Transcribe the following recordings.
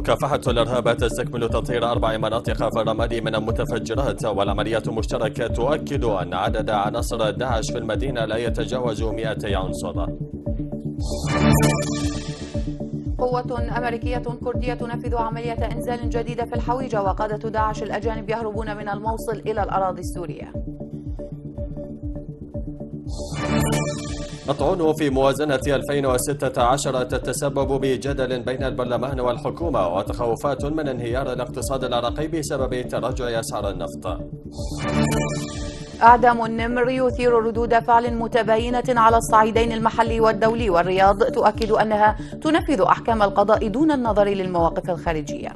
مكافحة الإرهاب تستكمل تطهير أربع مناطق في الرمادي من المتفجرات والعمليات المشتركة تؤكد أن عدد عناصر داعش في المدينة لا يتجاوز 200 عنصر قوة أمريكية كردية تنفذ عملية إنزال جديدة في الحويجة وقادة داعش الأجانب يهربون من الموصل إلى الأراضي السورية الطعون في موازنة 2016 تتسبب بجدل بين البرلمان والحكومة وتخوفات من انهيار الاقتصاد العراقي بسبب تراجع أسعار النفط أعدام النمر يثير ردود فعل متباينة على الصعيدين المحلي والدولي والرياض تؤكد أنها تنفذ أحكام القضاء دون النظر للمواقف الخارجية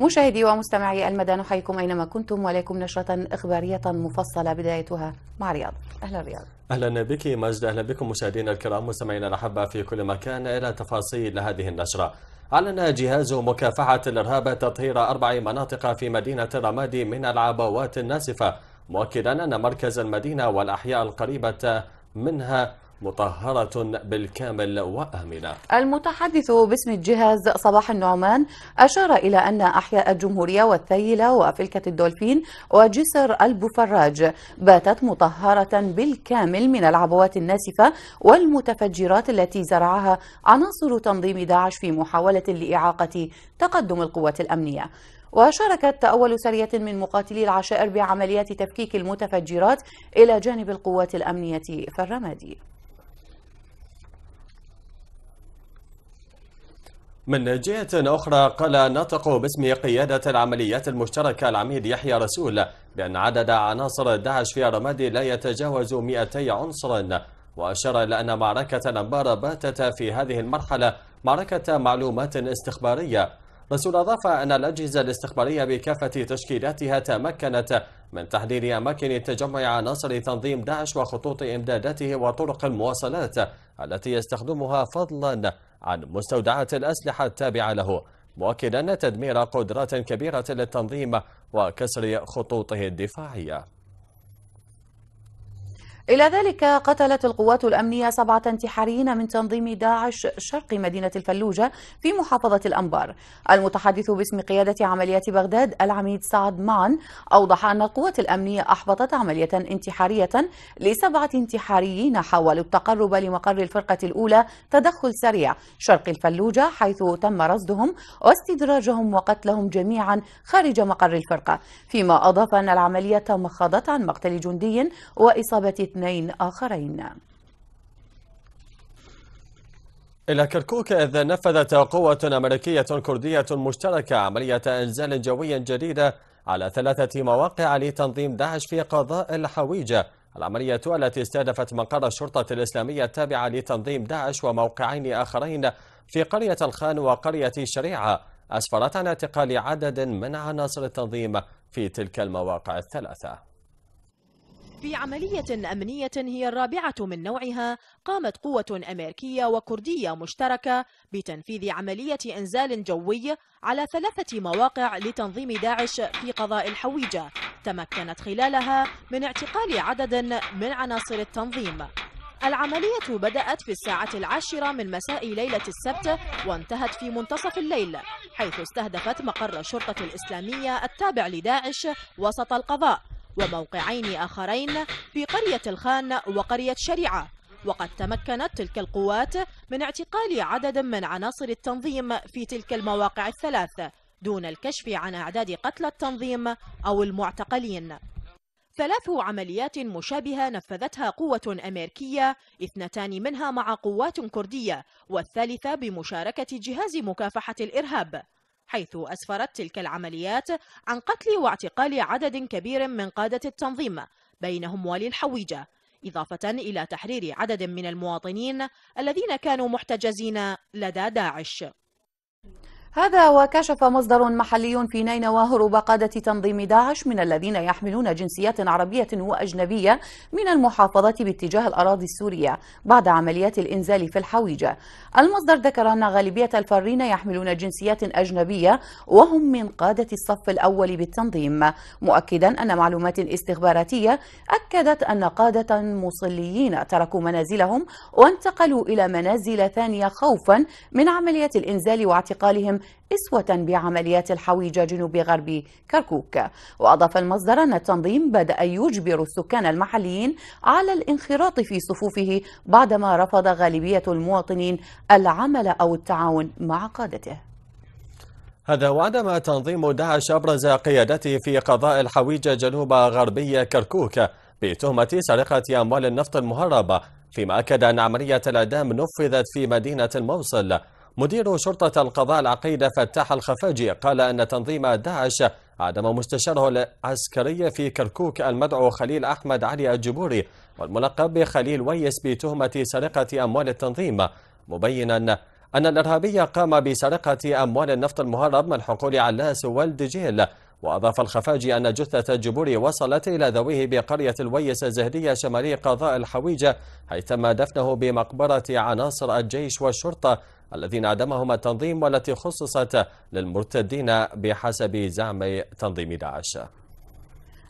مشاهدي ومستمعي المدى نحييكم أينما كنتم ولكم نشرة إخبارية مفصلة بدايتها مع رياض أهلا رياض أهلا بك مجد أهلا بكم مشاهدينا الكرام مستمعينا الأحبة في كل مكان إلى تفاصيل هذه النشرة أعلن جهاز مكافحة الإرهاب تطهير أربع مناطق في مدينة الرمادي من العبوات الناسفة مؤكدا أن مركز المدينة والأحياء القريبة منها مطهرة بالكامل وآمنة المتحدث باسم الجهاز صباح النعمان أشار إلى أن أحياء الجمهورية والثيلة وفلكة الدولفين وجسر البفراج باتت مطهرة بالكامل من العبوات الناسفة والمتفجرات التي زرعها عناصر تنظيم داعش في محاولة لإعاقة تقدم القوات الأمنية وشاركت أول سرية من مقاتلي العشائر بعمليات تفكيك المتفجرات إلى جانب القوات الأمنية في الرمادي من جهة أخرى قال ناطق باسم قيادة العمليات المشتركة العميد يحيى رسول بأن عدد عناصر داعش في رمادي لا يتجاوز 200 عنصر وأشار إلى أن معركة الأنبار باتت في هذه المرحلة معركة معلومات استخبارية رسول أضاف أن الأجهزة الاستخبارية بكافة تشكيلاتها تمكنت من تحديد أماكن تجمع عناصر تنظيم داعش وخطوط إمداداته وطرق المواصلات التي يستخدمها فضلا عن مستودعات الأسلحة التابعة له مؤكدا تدمير قدرات كبيرة للتنظيم وكسر خطوطه الدفاعية إلى ذلك قتلت القوات الأمنية سبعة انتحاريين من تنظيم داعش شرق مدينة الفلوجة في محافظة الأنبار المتحدث باسم قيادة عمليات بغداد العميد سعد معن أوضح أن القوات الأمنية أحبطت عملية انتحارية لسبعة انتحاريين حاولوا التقرب لمقر الفرقة الأولى تدخل سريع شرق الفلوجة حيث تم رصدهم واستدراجهم وقتلهم جميعا خارج مقر الفرقة فيما أضاف أن العملية مخضت عن مقتل جندي وإصابة اثنين آخرين إلى كركوك إذ نفذت قوة أمريكية كردية مشتركة عملية إنزال جوي جديدة على ثلاثة مواقع لتنظيم داعش في قضاء الحويجة العملية التي استهدفت مقر الشرطة الإسلامية التابعة لتنظيم داعش وموقعين آخرين في قرية الخان وقرية الشريعة أسفرت عن اعتقال عدد من عناصر التنظيم في تلك المواقع الثلاثة في عملية أمنية هي الرابعة من نوعها قامت قوة أمريكية وكردية مشتركة بتنفيذ عملية إنزال جوي على ثلاثة مواقع لتنظيم داعش في قضاء الحويجة تمكنت خلالها من اعتقال عدد من عناصر التنظيم العملية بدأت في الساعة العاشرة من مساء ليلة السبت وانتهت في منتصف الليل حيث استهدفت مقر الشرطة الإسلامية التابع لداعش وسط القضاء وموقعين آخرين في قرية الخان وقرية شريعة وقد تمكنت تلك القوات من اعتقال عدد من عناصر التنظيم في تلك المواقع الثلاث دون الكشف عن أعداد قتلى التنظيم أو المعتقلين ثلاث عمليات مشابهة نفذتها قوة أمريكية اثنتان منها مع قوات كردية والثالثة بمشاركة جهاز مكافحة الإرهاب حيث أسفرت تلك العمليات عن قتل واعتقال عدد كبير من قادة التنظيم بينهم والي الحويجة إضافة إلى تحرير عدد من المواطنين الذين كانوا محتجزين لدى داعش هذا وكشف مصدر محلي في نينوى هروب قادة تنظيم داعش من الذين يحملون جنسيات عربية وأجنبية من المحافظة باتجاه الأراضي السورية بعد عمليات الإنزال في الحويجة المصدر ذكر أن غالبية الفارين يحملون جنسيات أجنبية وهم من قادة الصف الأول بالتنظيم مؤكدا أن معلومات استخباراتية أكدت أن قادة مصليين تركوا منازلهم وانتقلوا إلى منازل ثانية خوفا من عملية الإنزال واعتقالهم إسوة بعمليات الحويجة جنوب غرب كركوك وأضاف المصدر أن التنظيم بدأ يجبر السكان المحليين على الانخراط في صفوفه بعدما رفض غالبية المواطنين العمل أو التعاون مع قادته هذا وعندما تنظيم داعش أبرز قيادته في قضاء الحويجة جنوب غربي كركوك بتهمة سرقة أموال النفط المهربة فيما أكد أن عملية الإعدام نفذت في مدينة الموصل مدير شرطة القضاء العقيدة فتاح الخفاجي قال أن تنظيم داعش عدم مستشاره العسكري في كركوك المدعو خليل أحمد علي الجبوري والملقب بخليل ويس بتهمة سرقة أموال التنظيم مبينا أن الإرهابي قام بسرقة أموال النفط المهرب من حقول علاس والدجيل وأضاف الخفاجي أن جثة الجبوري وصلت إلى ذويه بقرية الويس الزهرية شمالي قضاء الحويجة حيث تم دفنه بمقبرة عناصر الجيش والشرطة الذين أدمهم التنظيم والتي خصصت للمرتدين بحسب زعم تنظيم داعش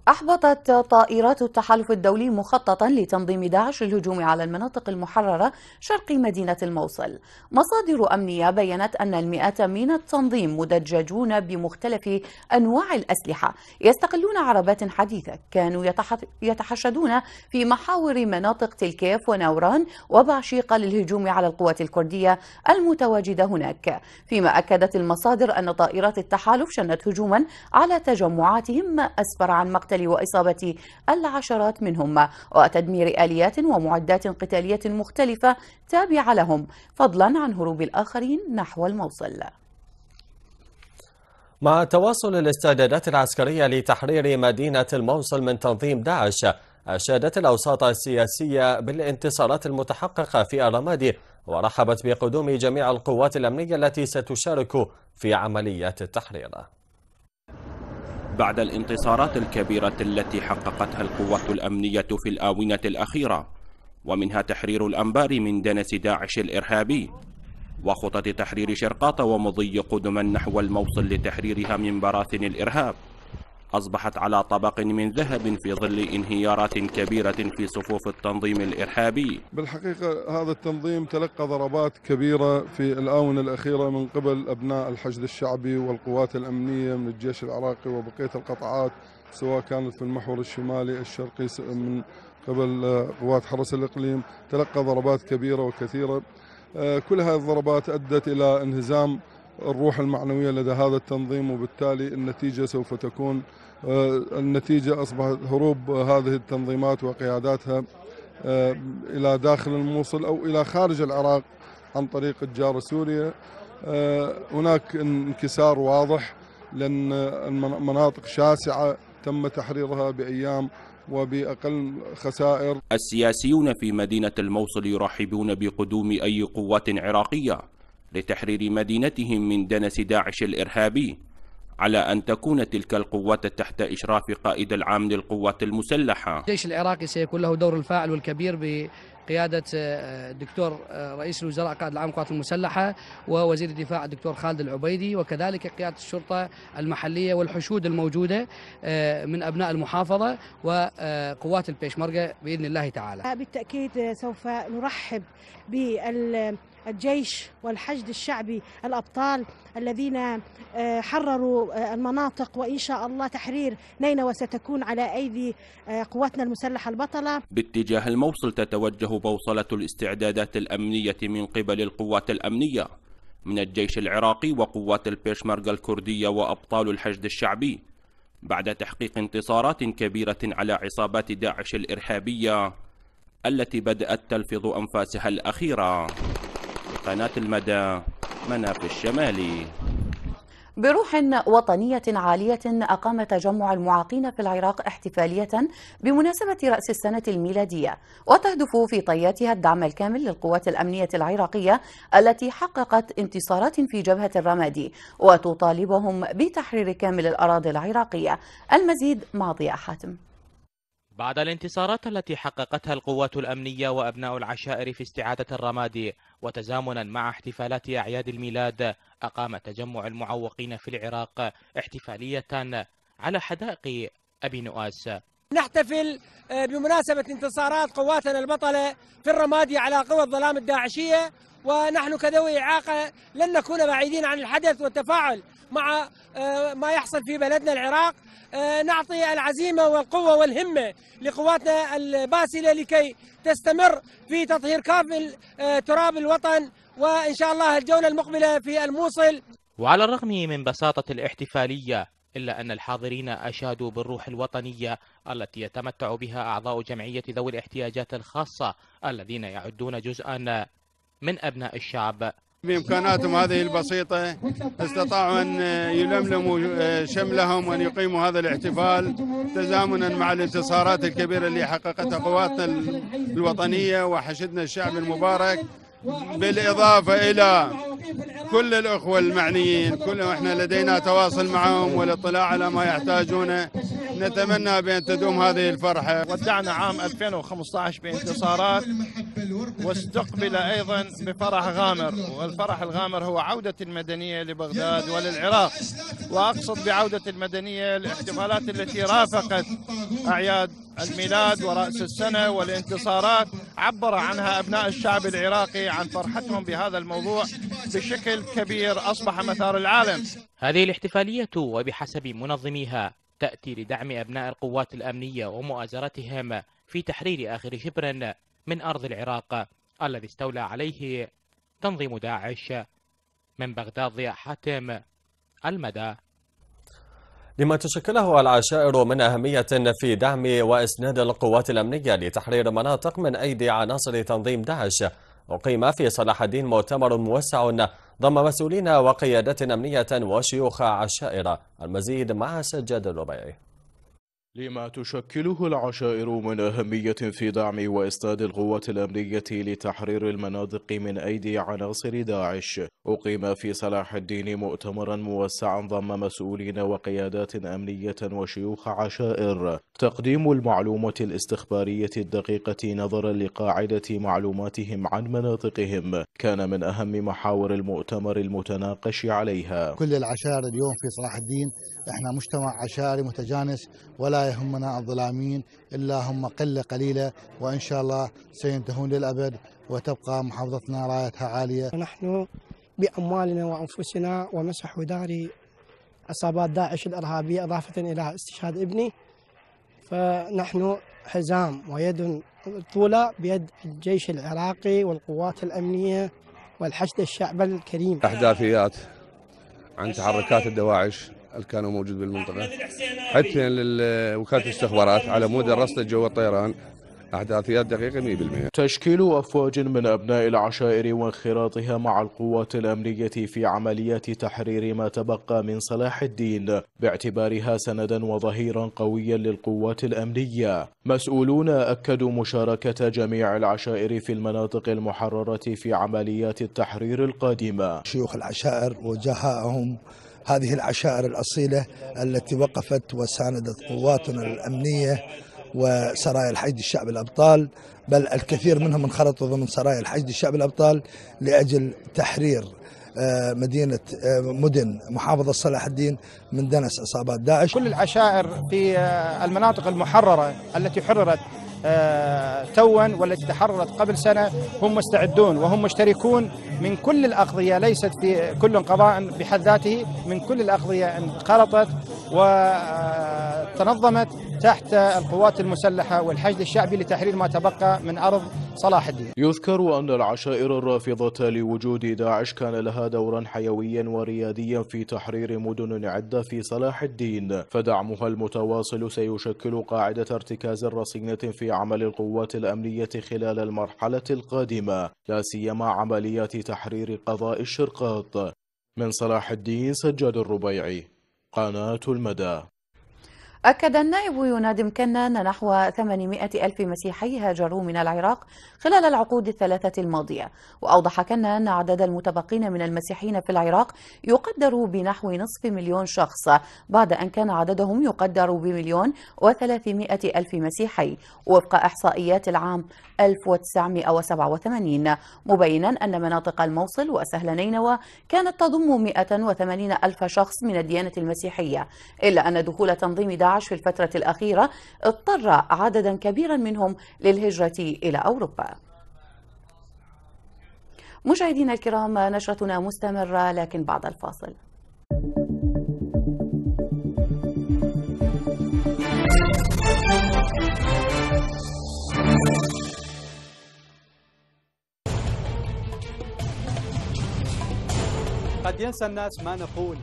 أحبطت طائرات التحالف الدولي مخططا لتنظيم داعش للهجوم على المناطق المحررة شرق مدينة الموصل مصادر أمنية بيّنت أن المئات من التنظيم مدججون بمختلف أنواع الأسلحة يستقلون عربات حديثة كانوا يتحشدون في محاور مناطق تلكيف ونوران وبعشيقة للهجوم على القوات الكردية المتواجدة هناك فيما أكدت المصادر أن طائرات التحالف شنت هجوما على تجمعاتهم ما أسفر عن مقتل القتل وإصابة العشرات منهم وتدمير آليات ومعدات قتالية مختلفة تابعة لهم فضلا عن هروب الآخرين نحو الموصل مع تواصل الاستعدادات العسكرية لتحرير مدينة الموصل من تنظيم داعش أشادت الأوساط السياسية بالانتصارات المتحققة في الرمادي ورحبت بقدوم جميع القوات الأمنية التي ستشارك في عمليات التحرير بعد الانتصارات الكبيرة التي حققتها القوات الأمنية في الآونة الأخيرة ومنها تحرير الأنبار من دنس داعش الإرهابي وخطط تحرير شرقاطة ومضي قدما نحو الموصل لتحريرها من براثن الإرهاب أصبحت على طبق من ذهب في ظل انهيارات كبيرة في صفوف التنظيم الإرهابي بالحقيقة هذا التنظيم تلقى ضربات كبيرة في الآونة الأخيرة من قبل أبناء الحشد الشعبي والقوات الأمنية من الجيش العراقي وبقية القطعات سواء كانت في المحور الشمالي الشرقي من قبل آه، قوات حرس الإقليم تلقى ضربات كبيرة وكثيرة آه، كل هذه الضربات أدت إلى انهزام الروح المعنوية لدى هذا التنظيم وبالتالي النتيجة سوف تكون آه، النتيجة أصبحت هروب هذه التنظيمات وقياداتها آه، إلى داخل الموصل أو إلى خارج العراق عن طريق الجارة سوريا آه، هناك انكسار واضح لأن المناطق شاسعة تم تحريرها بأيام وبأقل خسائر السياسيون في مدينة الموصل يرحبون بقدوم أي قوات عراقية لتحرير مدينتهم من دنس داعش الإرهابي على أن تكون تلك القوات تحت إشراف قائد العام للقوات المسلحة الجيش العراقي سيكون له دور الفاعل والكبير بقيادة الدكتور آه، آه، رئيس الوزراء قائد العام للقوات المسلحة ووزير الدفاع الدكتور خالد العبيدي وكذلك قيادة الشرطة المحلية والحشود الموجودة آه، من أبناء المحافظة وقوات البيشمركة بإذن الله تعالى بالتأكيد سوف نرحب بالجيش والحشد الشعبي الأبطال الذين آه، حرروا آه، المناطق وإن شاء الله تحرير نينوى ستكون على أيدي آه، قواتنا المسلحة البطلة باتجاه الموصل تتوجه بوصلة الاستعدادات الأمنية من قبل القوات الأمنية من الجيش العراقي وقوات البيشمرغ الكردية وأبطال الحشد الشعبي بعد تحقيق انتصارات كبيرة على عصابات داعش الإرهابية التي بدأت تلفظ أنفاسها الأخيرة قناة المدى مناف الشمالي بروح وطنية عالية أقام تجمع المعاقين في العراق احتفالية بمناسبة رأس السنة الميلادية وتهدف في طياتها الدعم الكامل للقوات الأمنية العراقية التي حققت انتصارات في جبهة الرمادي وتطالبهم بتحرير كامل الأراضي العراقية المزيد مع ضياء حاتم بعد الانتصارات التي حققتها القوات الأمنية وأبناء العشائر في استعادة الرمادي وتزامنا مع احتفالات أعياد الميلاد أقام تجمع المعوقين في العراق احتفالية على حدائق أبي نؤاس نحتفل آه، بمناسبة انتصارات قواتنا البطلة في الرمادي على قوى الظلام الداعشية ونحن كذوي إعاقة لن نكون بعيدين عن الحدث والتفاعل مع آه، ما يحصل في بلدنا العراق آه، نعطي العزيمة والقوة والهمة لقواتنا الباسلة لكي تستمر في تطهير كامل آه، تراب الوطن وإن شاء الله الجولة المقبلة في الموصل وعلى الرغم من بساطة الاحتفالية إلا أن الحاضرين أشادوا بالروح الوطنية التي يتمتع بها أعضاء جمعية ذوي الاحتياجات الخاصة الذين يعدون جزءا من أبناء الشعب بإمكاناتهم هذه البسيطة استطاعوا أن يلملموا شملهم وأن يقيموا هذا الاحتفال تزامنا مع الانتصارات الكبيرة اللي حققتها قواتنا الوطنية وحشدنا الشعب يعني المبارك بالإضافة إلى كل الأخوة المعنيين كلهم إحنا لدينا تواصل معهم والاطلاع على ما يحتاجونه نتمنى بأن تدوم هذه الفرحة ودعنا عام 2015 بانتصارات واستقبل أيضا بفرح غامر والفرح الغامر هو عودة المدنية لبغداد وللعراق وأقصد بعودة المدنية الاحتفالات التي رافقت أعياد الميلاد ورأس السنة والانتصارات عبر عنها أبناء الشعب العراقي عن فرحتهم بهذا الموضوع بشكل كبير أصبح مثار العالم هذه الاحتفالية وبحسب منظميها تأتي لدعم أبناء القوات الأمنية ومؤازرتهم في تحرير آخر شبر من أرض العراق الذي استولى عليه تنظيم داعش من بغداد ضياء حاتم المدى لما تشكله العشائر من أهمية في دعم وإسناد القوات الأمنية لتحرير مناطق من أيدي عناصر تنظيم داعش أقيم في صلاح الدين مؤتمر موسع ضم مسؤولين وقيادات أمنية وشيوخ عشائر المزيد مع سجاد الربيعي لما تشكله العشائر من أهمية في دعم وإسداد القوات الأمنية لتحرير المناطق من أيدي عناصر داعش أقيم في صلاح الدين مؤتمرا موسعا ضم مسؤولين وقيادات أمنية وشيوخ عشائر تقديم المعلومة الاستخبارية الدقيقة نظرا لقاعدة معلوماتهم عن مناطقهم كان من أهم محاور المؤتمر المتناقش عليها كل العشائر اليوم في صلاح الدين احنا مجتمع عشائري متجانس ولا يهمنا الظلامين الا هم قله قليله وان شاء الله سينتهون للابد وتبقى محافظتنا رايتها عاليه. نحن باموالنا وانفسنا ومسح داري عصابات داعش الارهابيه اضافه الى استشهاد ابني فنحن حزام ويد طولة بيد الجيش العراقي والقوات الأمنية والحشد الشعب الكريم أحداثيات عن تحركات الدواعش اللي كانوا موجود بالمنطقه حتى لوكاله الاستخبارات على مود الرصد جو الطيران احداثيات دقيقه 100% تشكيل افواج من ابناء العشائر وانخراطها مع القوات الامنيه في عمليات تحرير ما تبقى من صلاح الدين باعتبارها سندا وظهيرا قويا للقوات الامنيه. مسؤولون اكدوا مشاركه جميع العشائر في المناطق المحرره في عمليات التحرير القادمه. شيوخ العشائر وجهائهم هذه العشائر الأصيلة التي وقفت وساندت قواتنا الأمنية وسرايا الحشد الشعب الأبطال بل الكثير منهم انخرطوا ضمن سرايا الحشد الشعب الأبطال لأجل تحرير آه، مدينة آه، مدن محافظة صلاح الدين من دنس عصابات داعش كل العشائر في آه، المناطق المحررة التي حررت آه، توا والتي تحررت قبل سنة هم مستعدون وهم مشتركون من كل الأقضية ليست في كل قضاء بحد ذاته من كل الأقضية انخرطت وتنظمت تحت القوات المسلحة والحشد الشعبي لتحرير ما تبقى من أرض صلاح الدين يذكر أن العشائر الرافضة لوجود داعش كان لها دورا حيويا ورياديا في تحرير مدن عدة في صلاح الدين فدعمها المتواصل سيشكل قاعدة ارتكاز رصينة في عمل القوات الأمنية خلال المرحلة القادمة لا سيما عمليات تحرير قضاء الشرقاط من صلاح الدين سجاد الربيعي قناة المدى أكد النائب ينادم كنان نحو 800 ألف مسيحي هاجروا من العراق خلال العقود الثلاثة الماضية وأوضح كنان أن عدد المتبقين من المسيحيين في العراق يقدر بنحو نصف مليون شخص بعد أن كان عددهم يقدر بمليون وثلاثمائة ألف مسيحي وفق إحصائيات العام 1987 مبينا أن مناطق الموصل وسهل نينوى كانت تضم 180 ألف شخص من الديانة المسيحية إلا أن دخول تنظيم داعش في الفترة الأخيرة اضطر عددا كبيرا منهم للهجرة إلى أوروبا مشاهدينا الكرام نشرتنا مستمرة لكن بعد الفاصل قد ينسى الناس ما نقول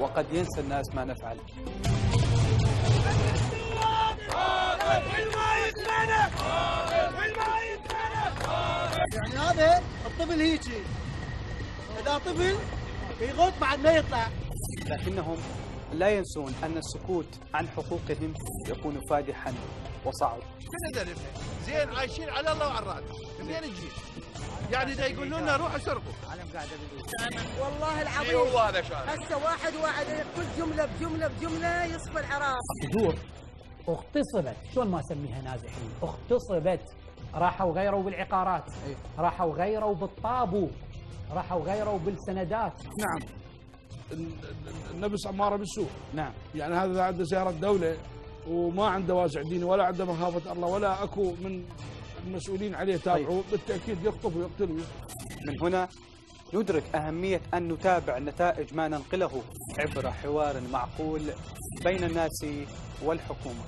وقد ينسى الناس ما نفعل يعني هذا الطفل هيجي اذا طفل يغوط بعد ما يطلع لكنهم لا ينسون أن السكوت عن حقوقهم يكون فادحا وصعب كنا زين عايشين على الله وعلى الراس منين الجيل يعني ده يقول لنا روحوا سرقوا والله العظيم ايوه هذا شارع هسه واحد واحد كل جمله بجمله بجمله يصفى العراق الصدور اغتصبت شلون ما اسميها نازحين اغتصبت راحوا غيروا بالعقارات راحوا غيروا بالطابو راحوا غيروا بالسندات نعم النبي عماره بالسوء نعم يعني هذا عنده سياره دوله وما عنده واسع ديني ولا عنده مخافه الله ولا اكو من المسؤولين عليه تابعوا طيب. بالتأكيد يخطف ويقتل من هنا ندرك أهمية أن نتابع نتائج ما ننقله عبر حوار معقول بين الناس والحكومة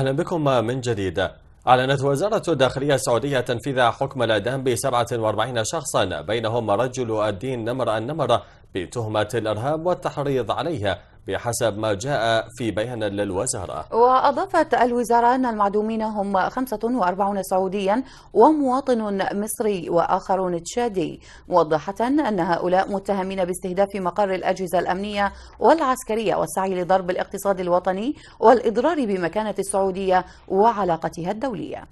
أهلا بكم من جديد أعلنت وزارة الداخلية السعودية تنفيذ حكم الإعدام ب 47 شخصا بينهم رجل الدين نمر النمر بتهمة الإرهاب والتحريض عليها بحسب ما جاء في بيان للوزارة وأضافت الوزارة أن المعدومين هم 45 سعوديا ومواطن مصري وآخر تشادي موضحة أن هؤلاء متهمين باستهداف مقر الأجهزة الأمنية والعسكرية والسعي لضرب الاقتصاد الوطني والإضرار بمكانة السعودية وعلاقتها الدولية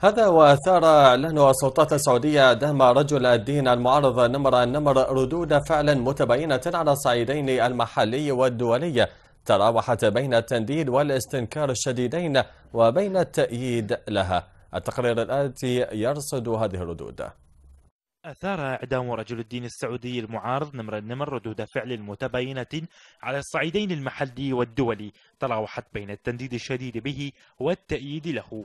هذا وأثار إعلان السلطات السعودية دهم رجل الدين المعارض نمر النمر ردود فعل متباينة على الصعيدين المحلي والدولي تراوحت بين التنديد والاستنكار الشديدين وبين التأييد لها التقرير الآتي يرصد هذه الردود أثار إعدام رجل الدين السعودي المعارض نمر النمر ردود فعل متباينة على الصعيدين المحلي والدولي تراوحت بين التنديد الشديد به والتأييد له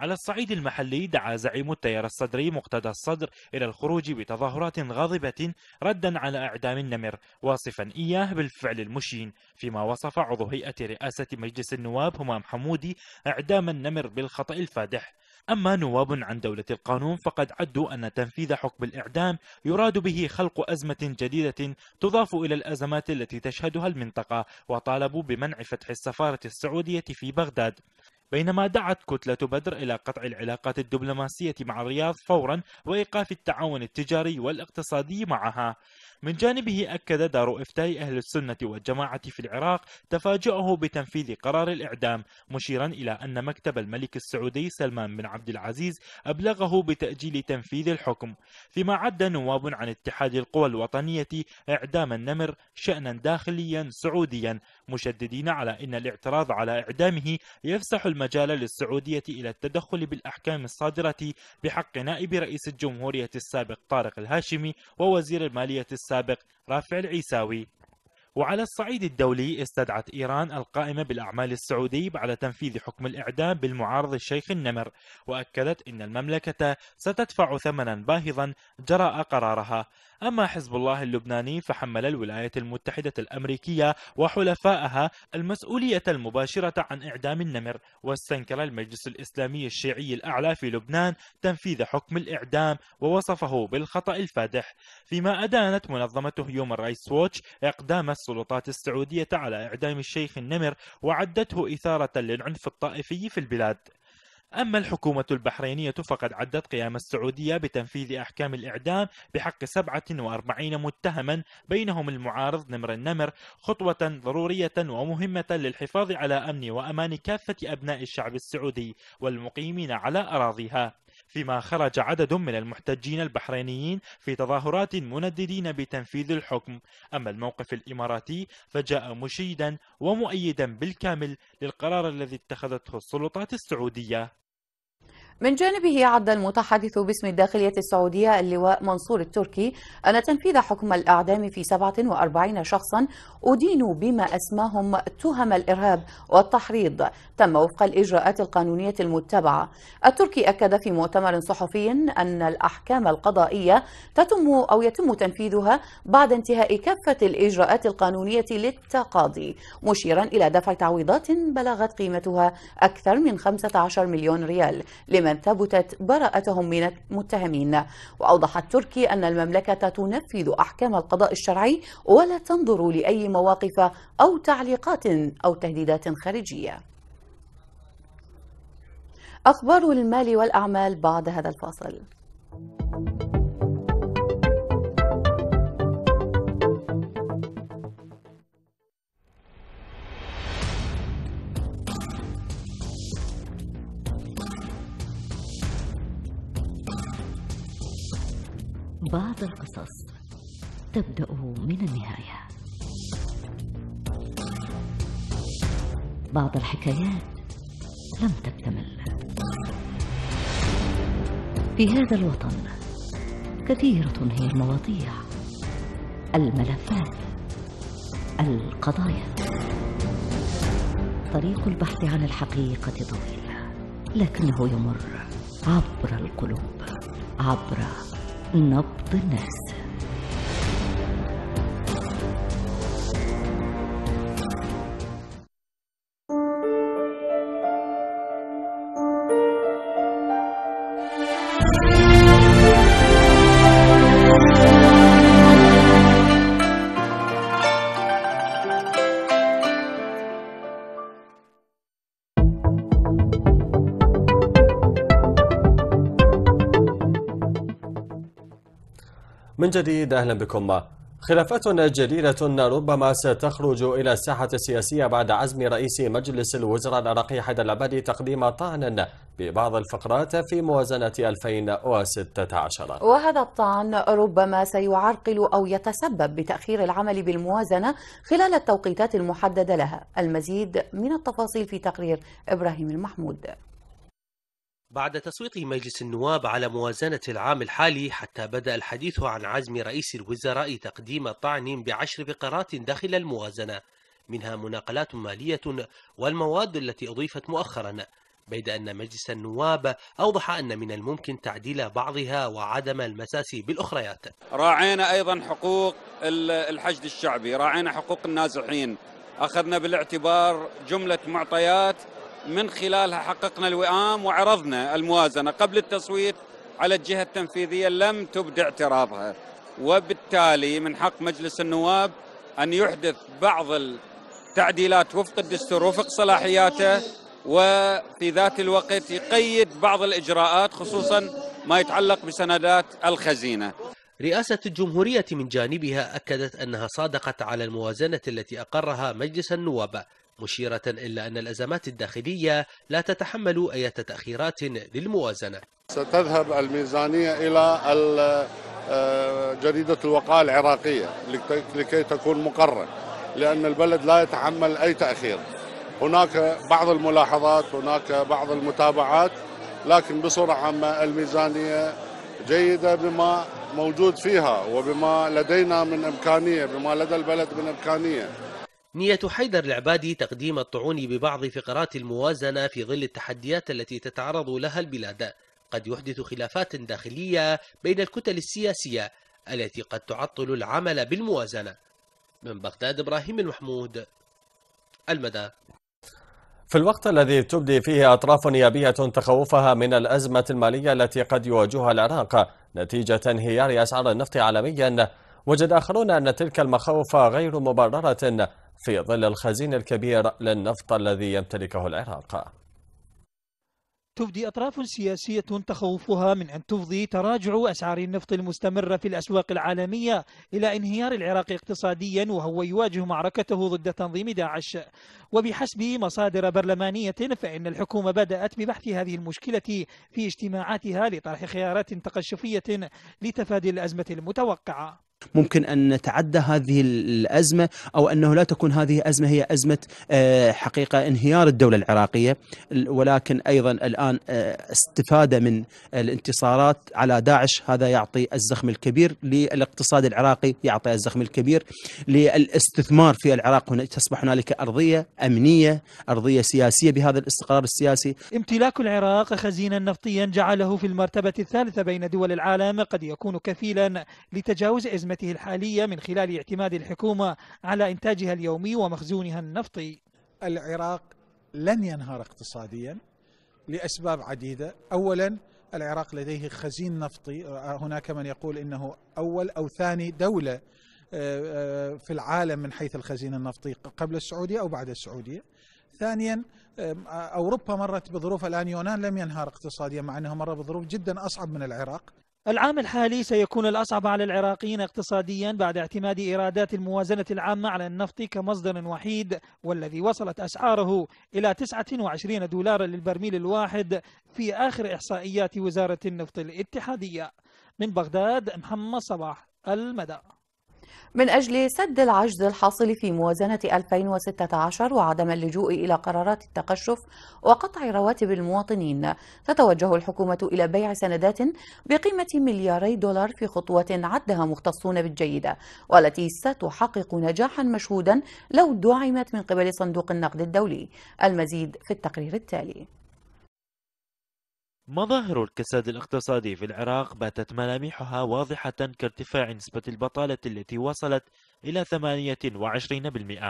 على الصعيد المحلي دعا زعيم التيار الصدري مقتدى الصدر إلى الخروج بتظاهرات غاضبة ردا على إعدام النمر واصفا إياه بالفعل المشين فيما وصف عضو هيئة رئاسة مجلس النواب همام حمودي إعدام النمر بالخطأ الفادح أما نواب عن دولة القانون فقد عدوا أن تنفيذ حكم الإعدام يراد به خلق أزمة جديدة تضاف إلى الأزمات التي تشهدها المنطقة وطالبوا بمنع فتح السفارة السعودية في بغداد بينما دعت كتلة بدر إلى قطع العلاقات الدبلوماسية مع الرياض فورا وإيقاف التعاون التجاري والاقتصادي معها من جانبه أكد دار إفتاء أهل السنة والجماعة في العراق تفاجؤه بتنفيذ قرار الإعدام مشيرا إلى أن مكتب الملك السعودي سلمان بن عبد العزيز أبلغه بتأجيل تنفيذ الحكم فيما عد نواب عن اتحاد القوى الوطنية إعدام النمر شأنا داخليا سعوديا مشددين على أن الاعتراض على إعدامه يفسح المجال للسعودية إلى التدخل بالأحكام الصادرة بحق نائب رئيس الجمهورية السابق طارق الهاشمي ووزير المالية السابق السابق رافع العيساوي وعلى الصعيد الدولي استدعت إيران القائمة بالأعمال السعودي بعد تنفيذ حكم الإعدام بالمعارض الشيخ النمر وأكدت إن المملكة ستدفع ثمنا باهظا جراء قرارها أما حزب الله اللبناني فحمل الولايات المتحدة الأمريكية وحلفائها المسؤولية المباشرة عن إعدام النمر واستنكر المجلس الإسلامي الشيعي الأعلى في لبنان تنفيذ حكم الإعدام ووصفه بالخطأ الفادح فيما أدانت منظمة هيومن رايتس ووتش إقدام السلطات السعودية على إعدام الشيخ النمر وعدته إثارة للعنف الطائفي في البلاد أما الحكومة البحرينية فقد عدت قيام السعودية بتنفيذ أحكام الإعدام بحق 47 متهما بينهم المعارض نمر النمر خطوة ضرورية ومهمة للحفاظ على أمن وأمان كافة أبناء الشعب السعودي والمقيمين على أراضيها فيما خرج عدد من المحتجين البحرينيين في تظاهرات منددين بتنفيذ الحكم أما الموقف الإماراتي فجاء مشيدا ومؤيدا بالكامل للقرار الذي اتخذته السلطات السعودية من جانبه عد المتحدث باسم الداخلية السعودية اللواء منصور التركي أن تنفيذ حكم الأعدام في 47 شخصا أدينوا بما أسماهم تهم الإرهاب والتحريض تم وفق الإجراءات القانونية المتبعة التركي أكد في مؤتمر صحفي أن الأحكام القضائية تتم أو يتم تنفيذها بعد انتهاء كافة الإجراءات القانونية للتقاضي مشيرا إلى دفع تعويضات بلغت قيمتها أكثر من 15 مليون ريال لما من ثبتت براءتهم من المتهمين وأوضحت تركي أن المملكة تنفذ أحكام القضاء الشرعي ولا تنظر لأي مواقف أو تعليقات أو تهديدات خارجية أخبار المال والأعمال بعد هذا الفاصل بعض القصص تبدأ من النهاية بعض الحكايات لم تكتمل في هذا الوطن كثيرة هي المواضيع الملفات القضايا طريق البحث عن الحقيقة طويل لكنه يمر عبر القلوب عبر nocturnas. جديد أهلا بكم خلافات جديدة ربما ستخرج إلى الساحة السياسية بعد عزم رئيس مجلس الوزراء العراقي حيدر العبادي تقديم طعن ببعض الفقرات في موازنة 2016 وهذا الطعن ربما سيعرقل أو يتسبب بتأخير العمل بالموازنة خلال التوقيتات المحددة لها المزيد من التفاصيل في تقرير إبراهيم المحمود بعد تصويت مجلس النواب على موازنة العام الحالي حتى بدأ الحديث عن عزم رئيس الوزراء تقديم طعن بعشر فقرات داخل الموازنة منها مناقلات مالية والمواد التي أضيفت مؤخرا بيد أن مجلس النواب أوضح أن من الممكن تعديل بعضها وعدم المساس بالأخريات راعينا أيضا حقوق الحشد الشعبي راعينا حقوق النازحين أخذنا بالاعتبار جملة معطيات من خلالها حققنا الوئام وعرضنا الموازنة قبل التصويت على الجهة التنفيذية لم تبدع اعتراضها وبالتالي من حق مجلس النواب أن يحدث بعض التعديلات وفق الدستور وفق صلاحياته وفي ذات الوقت يقيد بعض الإجراءات خصوصا ما يتعلق بسندات الخزينة رئاسة الجمهورية من جانبها أكدت أنها صادقت على الموازنة التي أقرها مجلس النواب مشيرة إلا أن الأزمات الداخلية لا تتحمل أي تأخيرات للموازنة ستذهب الميزانية إلى آه، جريدة الوقائع العراقية لكي تكون مقرة لأن البلد لا يتحمل أي تأخير هناك بعض الملاحظات هناك بعض المتابعات لكن بصورة عامة الميزانية جيدة بما موجود فيها وبما لدينا من إمكانية بما لدى البلد من إمكانية نية حيدر العبادي تقديم الطعون ببعض فقرات الموازنة في ظل التحديات التي تتعرض لها البلاد قد يحدث خلافات داخلية بين الكتل السياسية التي قد تعطل العمل بالموازنة من بغداد إبراهيم المحمود المدى في الوقت الذي تبدي فيه أطراف نيابية تخوفها من الأزمة المالية التي قد يواجهها العراق نتيجة انهيار أسعار النفط عالميا وجد آخرون أن تلك المخاوف غير مبررة في ظل الخزين الكبير للنفط الذي يمتلكه العراق تبدي أطراف سياسية تخوفها من أن تفضي تراجع أسعار النفط المستمرة في الأسواق العالمية إلى انهيار العراق اقتصاديا وهو يواجه معركته ضد تنظيم داعش وبحسب مصادر برلمانية فإن الحكومة بدأت ببحث هذه المشكلة في اجتماعاتها لطرح خيارات تقشفية لتفادي الأزمة المتوقعة ممكن أن نتعدى هذه الأزمة أو أنه لا تكون هذه أزمة هي أزمة آه، حقيقة انهيار الدولة العراقية ولكن أيضا الآن آه، استفادة من الانتصارات على داعش هذا يعطي الزخم الكبير للاقتصاد العراقي يعطي الزخم الكبير للاستثمار في العراق تصبح هنالك أرضية أمنية أرضية سياسية بهذا الاستقرار السياسي امتلاك العراق خزينا نفطيا جعله في المرتبة الثالثة بين دول العالم قد يكون كفيلا لتجاوز أزمة أزمته الحالية من خلال اعتماد الحكومة على إنتاجها اليومي ومخزونها النفطي العراق لن ينهار اقتصاديا لأسباب عديدة أولا العراق لديه خزين نفطي هناك من يقول إنه أول أو ثاني دولة آه، آه، في العالم من حيث الخزين النفطي قبل السعودية أو بعد السعودية ثانيا آه، أوروبا مرت بظروف الآن يونان لم ينهار اقتصاديا مع أنها مرت بظروف جدا أصعب من العراق العام الحالي سيكون الأصعب على العراقيين اقتصاديا بعد اعتماد إيرادات الموازنة العامة على النفط كمصدر وحيد والذي وصلت أسعاره إلى 29 دولارا للبرميل الواحد في آخر إحصائيات وزارة النفط الاتحادية من بغداد محمد صباح المدى من أجل سد العجز الحاصل في موازنة 2016 وعدم اللجوء إلى قرارات التقشف وقطع رواتب المواطنين تتوجه الحكومة إلى بيع سندات بقيمة ملياري دولار في خطوة عدها مختصون بالجيدة والتي ستحقق نجاحا مشهودا لو دعمت من قبل صندوق النقد الدولي المزيد في التقرير التالي مظاهر الكساد الاقتصادي في العراق باتت ملامحها واضحة كارتفاع نسبة البطالة التي وصلت إلى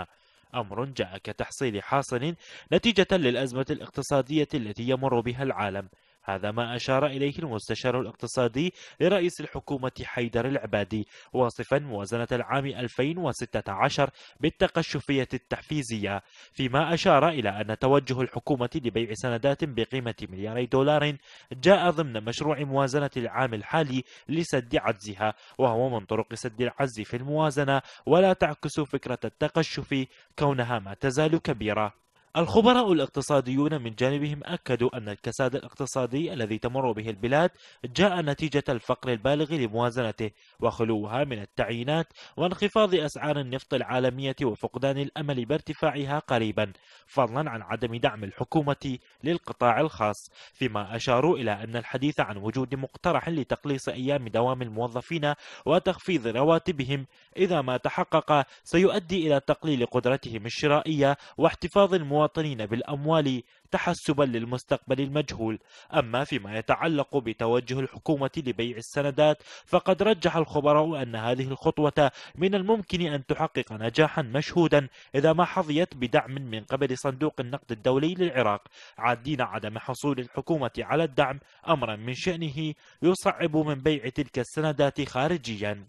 28% أمر جاء كتحصيل حاصل نتيجة للأزمة الاقتصادية التي يمر بها العالم هذا ما أشار إليه المستشار الاقتصادي لرئيس الحكومة حيدر العبادي واصفا موازنة العام 2016 بالتقشفية التحفيزية فيما أشار إلى أن توجه الحكومة لبيع سندات بقيمة ملياري دولار جاء ضمن مشروع موازنة العام الحالي لسد عجزها وهو من طرق سد العجز في الموازنة ولا تعكس فكرة التقشف كونها ما تزال كبيرة الخبراء الاقتصاديون من جانبهم أكدوا أن الكساد الاقتصادي الذي تمر به البلاد جاء نتيجة الفقر البالغ لموازنته وخلوها من التعيينات وانخفاض أسعار النفط العالمية وفقدان الأمل بارتفاعها قريبا فضلا عن عدم دعم الحكومة للقطاع الخاص فيما أشاروا إلى أن الحديث عن وجود مقترح لتقليص أيام دوام الموظفين وتخفيض رواتبهم إذا ما تحقق سيؤدي إلى تقليل قدرتهم الشرائية واحتفاظ الموظفين المواطنين بالأموال تحسبا للمستقبل المجهول أما فيما يتعلق بتوجه الحكومة لبيع السندات فقد رجح الخبراء أن هذه الخطوة من الممكن أن تحقق نجاحا مشهودا إذا ما حظيت بدعم من قبل صندوق النقد الدولي للعراق عادين عدم حصول الحكومة على الدعم أمرا من شأنه يصعب من بيع تلك السندات خارجيا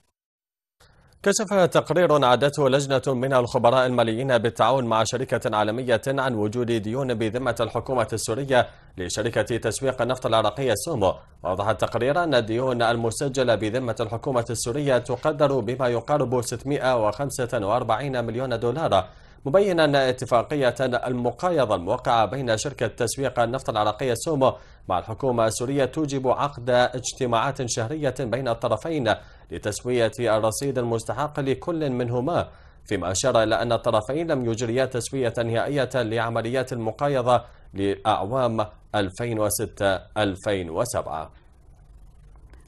كشف تقرير عادته لجنة من الخبراء الماليين بالتعاون مع شركة عالمية عن وجود ديون بذمة الحكومة السورية لشركة تسويق النفط العراقية سومو وضح التقرير أن الديون المسجلة بذمة الحكومة السورية تقدر بما يقارب 645 مليون دولار مبينا أن اتفاقية المقايضة الموقعة بين شركة تسويق النفط العراقية سومو مع الحكومة السورية توجب عقد اجتماعات شهرية بين الطرفين لتسوية الرصيد المستحق لكل منهما فيما أشار إلى أن الطرفين لم يجريا تسوية نهائية لعمليات المقايضة لأعوام 2006-2007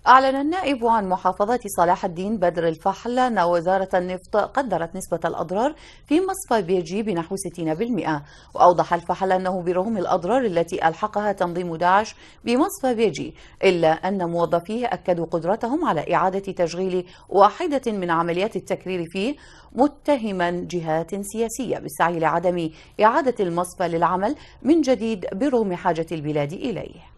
أعلن النائب عن محافظة صلاح الدين بدر الفحل أن وزارة النفط قدرت نسبة الأضرار في مصفى بيرجي بنحو 60% وأوضح الفحل أنه برغم الأضرار التي ألحقها تنظيم داعش بمصفى بيرجي إلا أن موظفيه أكدوا قدرتهم على إعادة تشغيل واحدة من عمليات التكرير فيه متهما جهات سياسية بالسعي لعدم إعادة المصفى للعمل من جديد برغم حاجة البلاد إليه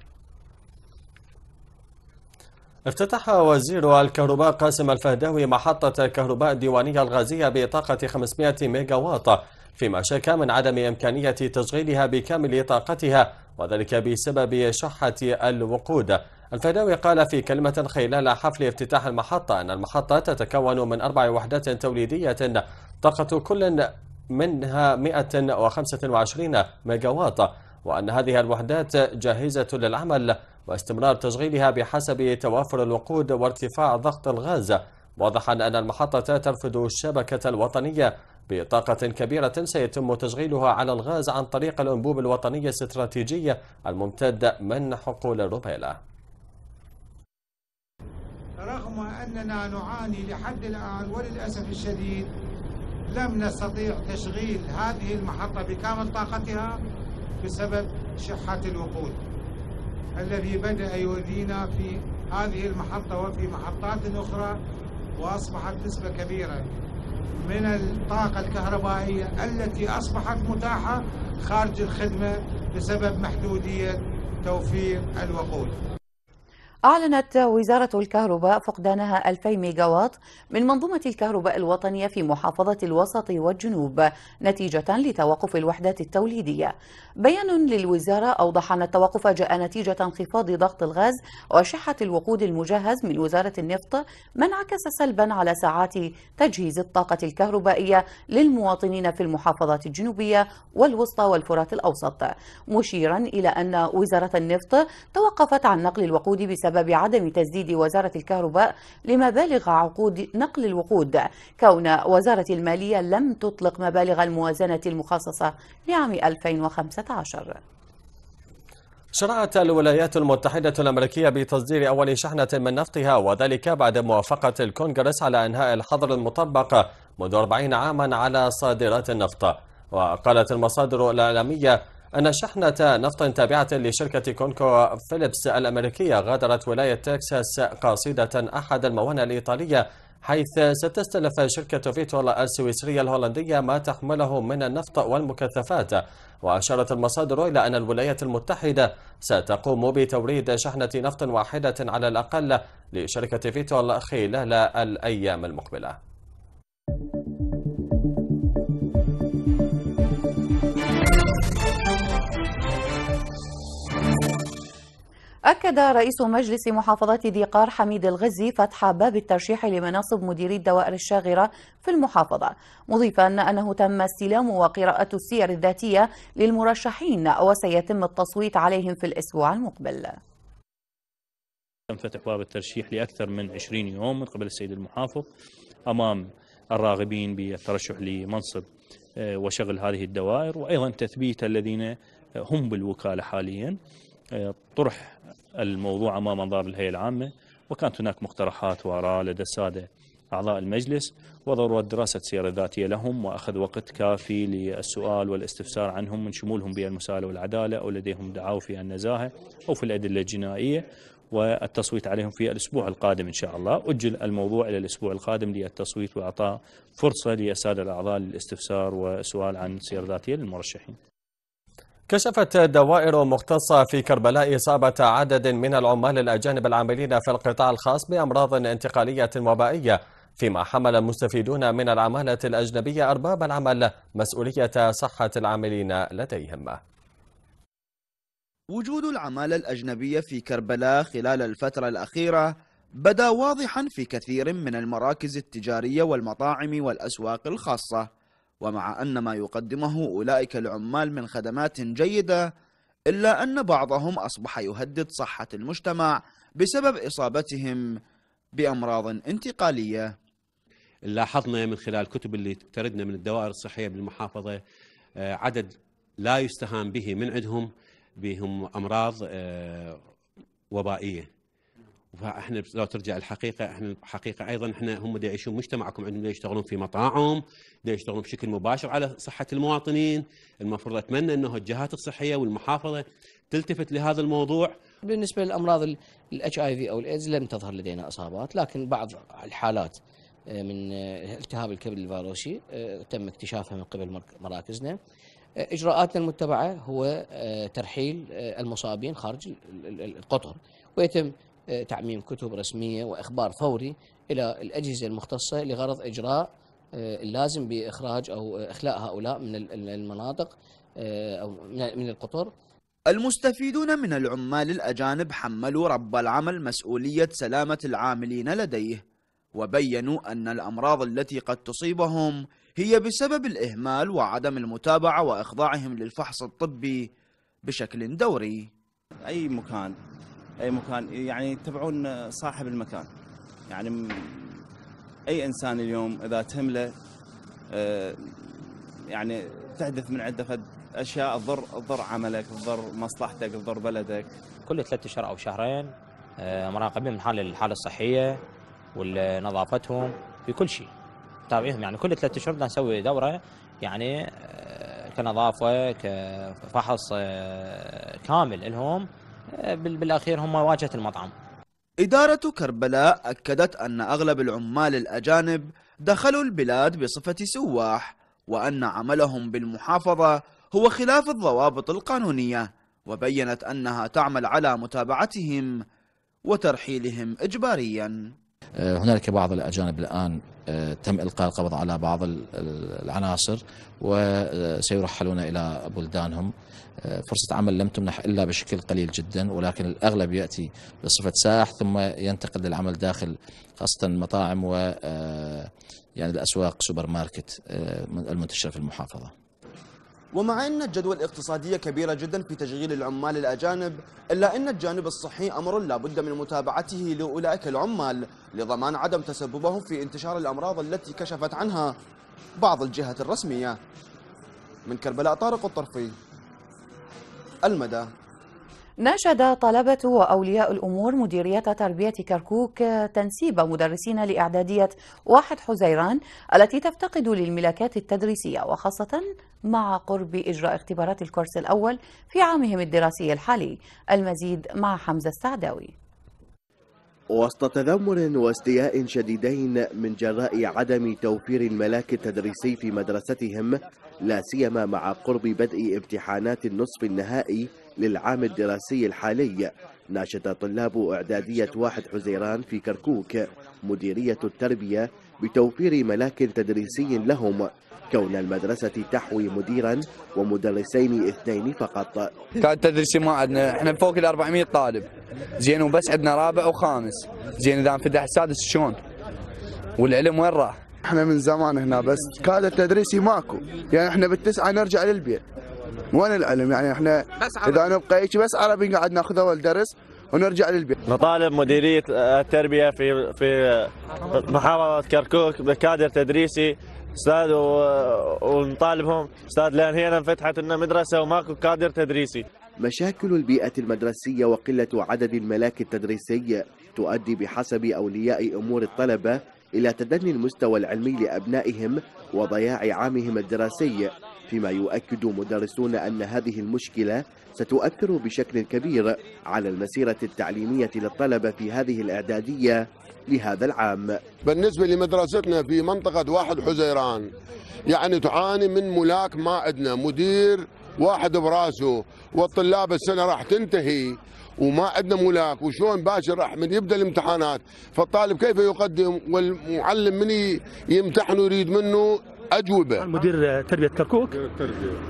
افتتح وزير الكهرباء قاسم الفهداوي محطة كهرباء الديوانية الغازية بطاقة 500 ميجا واط فيما شكا من عدم إمكانية تشغيلها بكامل طاقتها وذلك بسبب شحة الوقود الفهداوي قال في كلمة خلال حفل افتتاح المحطة أن المحطة تتكون من أربع وحدات توليدية طاقة كل منها 125 ميجا واط وأن هذه الوحدات جاهزة للعمل واستمرار تشغيلها بحسب توافر الوقود وارتفاع ضغط الغاز واضحا أن المحطة ترفض الشبكة الوطنية بطاقة كبيرة سيتم تشغيلها على الغاز عن طريق الأنبوب الوطني الاستراتيجي الممتد من حقول الروبيلا رغم أننا نعاني لحد الآن وللأسف الشديد لم نستطيع تشغيل هذه المحطة بكامل طاقتها بسبب شحة الوقود الذي بدأ يؤذينا في هذه المحطة وفي محطات أخرى وأصبحت نسبة كبيرة من الطاقة الكهربائية التي أصبحت متاحة خارج الخدمة بسبب محدودية توفير الوقود أعلنت وزارة الكهرباء فقدانها 2000 ميجاوات من منظومة الكهرباء الوطنية في محافظة الوسط والجنوب نتيجة لتوقف الوحدات التوليدية. بيان للوزارة أوضح أن التوقف جاء نتيجة انخفاض ضغط الغاز وشحة الوقود المجهز من وزارة النفط ما انعكس سلبا على ساعات تجهيز الطاقة الكهربائية للمواطنين في المحافظات الجنوبية والوسطى والفرات الأوسط، مشيرا إلى أن وزارة النفط توقفت عن نقل الوقود بسبب بسبب عدم تسديد وزارة الكهرباء لمبالغ عقود نقل الوقود كون وزارة المالية لم تطلق مبالغ الموازنة المخصصة لعام 2015 شرعت الولايات المتحدة الأمريكية بتصدير أول شحنة من نفطها وذلك بعد موافقة الكونغرس على إنهاء الحظر المطبق منذ 40 عاما على صادرات النفط وقالت المصادر الإعلامية أن شحنة نفط تابعة لشركة كونكو فيليبس الأمريكية غادرت ولاية تكساس قاصدة أحد الموانئ الإيطالية حيث ستستلف شركة فيتول السويسرية الهولندية ما تحمله من النفط والمكثفات وأشارت المصادر إلى أن الولايات المتحدة ستقوم بتوريد شحنة نفط واحدة على الأقل لشركة فيتول خلال الأيام المقبلة أكد رئيس مجلس محافظة ذي قار حميد الغزي فتح باب الترشيح لمناصب مديري الدوائر الشاغرة في المحافظة مضيفا أنه تم استلام وقراءة السير الذاتية للمرشحين وسيتم التصويت عليهم في الأسبوع المقبل تم فتح باب الترشيح لأكثر من 20 يوم من قبل السيد المحافظ أمام الراغبين بالترشح لمنصب آه، وشغل هذه الدوائر وأيضا تثبيت الذين هم بالوكالة حاليا آه، طرح الموضوع أمام أنظار الهيئة العامة وكانت هناك مقترحات وآراء لدى السادة أعضاء المجلس وضرورة دراسة سيرة ذاتية لهم وأخذ وقت كافي للسؤال والاستفسار عنهم من شمولهم بالمساءلة والعدالة أو لديهم دعاوى في النزاهة أو في الأدلة الجنائية والتصويت عليهم في الأسبوع القادم إن شاء الله أجل الموضوع إلى الأسبوع القادم للتصويت وإعطاء فرصة للسادة الأعضاء للاستفسار والسؤال عن سيره ذاتية للمرشحين كشفت دوائر مختصة في كربلاء إصابة عدد من العمال الأجانب العاملين في القطاع الخاص بأمراض انتقالية وبائية فيما حمل المستفيدون من العمالة الأجنبية أرباب العمل مسؤولية صحة العاملين لديهم وجود العمالة الأجنبية في كربلاء خلال الفترة الأخيرة بدا واضحا في كثير من المراكز التجارية والمطاعم والأسواق الخاصة ومع أن ما يقدمه أولئك العمال من خدمات جيدة إلا أن بعضهم أصبح يهدد صحة المجتمع بسبب إصابتهم بأمراض انتقالية لاحظنا من خلال الكتب اللي تردنا من الدوائر الصحية بالمحافظة آه، عدد لا يستهان به من عندهم بهم أمراض آه، وبائية فاحنا لو ترجع الحقيقه احنا الحقيقه ايضا احنا هم دا يعيشون مجتمعكم عندهم دا يشتغلون في مطاعم دا يشتغلون بشكل مباشر على صحه المواطنين المفروض اتمنى انه الجهات الصحيه والمحافظه تلتفت لهذا الموضوع بالنسبه للامراض الاتش اي في او الايدز لم تظهر لدينا اصابات لكن بعض الحالات آه، من آه، التهاب الكبد الفيروسي آه، تم اكتشافها من قبل مراكزنا اجراءاتنا المتبعه هو ترحيل المصابين خارج القطر ويتم آه، تعميم كتب رسمية وإخبار فوري إلى الأجهزة المختصة لغرض إجراء آه، اللازم بإخراج أو إخلاء هؤلاء من المناطق آه، أو من القطر المستفيدون من العمال الأجانب حملوا رب العمل مسؤولية سلامة العاملين لديه وبينوا أن الأمراض التي قد تصيبهم هي بسبب الإهمال وعدم المتابعة وإخضاعهم للفحص الطبي بشكل دوري أي مكان اي مكان يعني يتبعون صاحب المكان يعني اي انسان اليوم اذا تهمله آه، يعني تحدث من عنده فد اشياء تضر تضر عملك تضر مصلحتك تضر بلدك كل ثلاثة اشهر او شهرين آه، مراقبين من حال الحاله الصحيه ونظافتهم في كل شيء تابعيهم يعني كل ثلاثة اشهر نسوي دوره يعني آه، كنظافه كفحص كامل لهم بالاخير هم واجهه المطعم. إدارة كربلاء أكدت أن أغلب العمال الأجانب دخلوا البلاد بصفة سواح وأن عملهم بالمحافظة هو خلاف الضوابط القانونية وبينت أنها تعمل على متابعتهم وترحيلهم إجباريا آه، هنالك بعض الأجانب الآن آه، تم إلقاء القبض على بعض العناصر وسيرحلون إلى بلدانهم فرصة عمل لم تمنح إلا بشكل قليل جدا ولكن الأغلب يأتي بصفة سائح ثم ينتقل للعمل داخل خاصة المطاعم و آه، يعني الأسواق سوبر ماركت آه، المنتشرة في المحافظة ومع أن الجدوى الاقتصادية كبيرة جدا في تشغيل العمال الأجانب إلا أن الجانب الصحي أمر لا بد من متابعته لأولئك العمال لضمان عدم تسببهم في انتشار الأمراض التي كشفت عنها بعض الجهات الرسمية من كربلاء طارق الطرفي المدى ناشد طلبة وأولياء الأمور مديرية تربية كركوك تنسيب مدرسين لإعدادية واحد حزيران التي تفتقد للملاكات التدريسية وخاصة مع قرب إجراء اختبارات الكورس الأول في عامهم الدراسي الحالي المزيد مع حمزة السعداوي وسط تذمر واستياء شديدين من جراء عدم توفير الملاك التدريسي في مدرستهم لا سيما مع قرب بدء امتحانات النصف النهائي للعام الدراسي الحالي ناشد طلاب إعدادية واحد حزيران في كركوك مديرية التربية بتوفير ملاك تدريسي لهم كون المدرسة تحوي مديرا ومدرسين اثنين فقط كان تدريسي ما عندنا احنا فوق ال 400 طالب زين وبس عندنا رابع وخامس زين اذا انفتح السادس شلون؟ والعلم وين راح؟ احنا من زمان هنا بس كاد تدريسي ماكو يعني احنا بالتسعه نرجع للبيت وين العلم يعني احنا اذا نبقى هيك بس عربي قاعد ناخذه والدرس ونرجع للبيت. نطالب مديريه التربيه في في محافظه كركوك بكادر تدريسي استاذ ونطالبهم استاذ لان هنا انفتحت لنا مدرسه وماكو كادر تدريسي. مشاكل البيئة المدرسية وقلة عدد الملاك التدريسي تؤدي بحسب أولياء أمور الطلبة إلى تدني المستوى العلمي لأبنائهم وضياع عامهم الدراسي فيما يؤكد مدرسون أن هذه المشكلة ستؤثر بشكل كبير على المسيرة التعليمية للطلبة في هذه الإعدادية لهذا العام بالنسبة لمدرستنا في منطقة واحد حزيران يعني تعاني من ملاك ما عندنا مدير واحد براسه والطلاب السنة راح تنتهي وما عندنا ملاك وشلون باشر راح من يبدا الامتحانات فالطالب كيف يقدم والمعلم من يمتحن يريد منه اجوبه مدير تربيه كركوك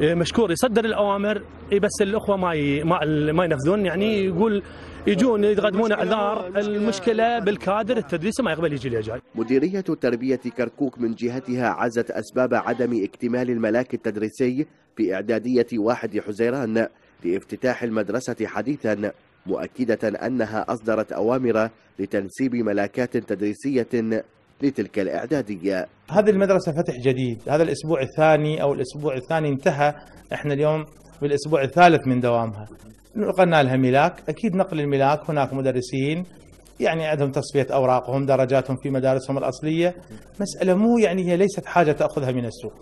إيه، مشكور يصدر الاوامر إيه، بس الاخوه ما ي... ما ما ينفذون يعني يقول يجون يتقدمون اعذار المشكله بالكادر التدريسي ما يقبل يجي جاي مديريه تربيه كركوك من جهتها عزت اسباب عدم اكتمال الملاك التدريسي في اعداديه واحد حزيران لافتتاح المدرسه حديثا مؤكده انها اصدرت اوامر لتنسيب ملاكات تدريسيه لتلك الإعدادية هذه المدرسة فتح جديد هذا الأسبوع الثاني أو الأسبوع الثاني انتهى إحنا اليوم بالأسبوع الثالث من دوامها نقلنا لها ملاك أكيد نقل الملاك هناك مدرسين يعني عندهم تصفية أوراقهم درجاتهم في مدارسهم الأصلية مسألة مو يعني هي ليست حاجة تأخذها من السوق